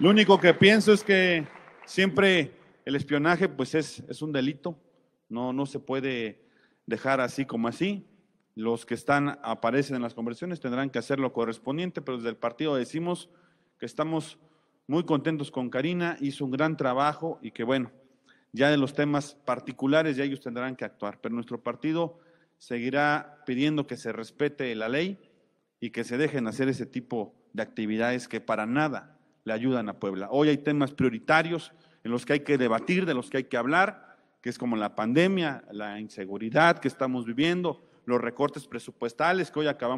Lo único que pienso es que siempre el espionaje pues es, es un delito, no, no se puede dejar así como así. Los que están, aparecen en las conversiones tendrán que hacer lo correspondiente, pero desde el partido decimos que estamos muy contentos con Karina, hizo un gran trabajo y que bueno, ya de los temas particulares ya ellos tendrán que actuar, pero nuestro partido seguirá pidiendo que se respete la ley y que se dejen hacer ese tipo de actividades que para nada le ayudan a Puebla. Hoy hay temas prioritarios en los que hay que debatir, de los que hay que hablar, que es como la pandemia, la inseguridad que estamos viviendo, los recortes presupuestales que hoy acabamos.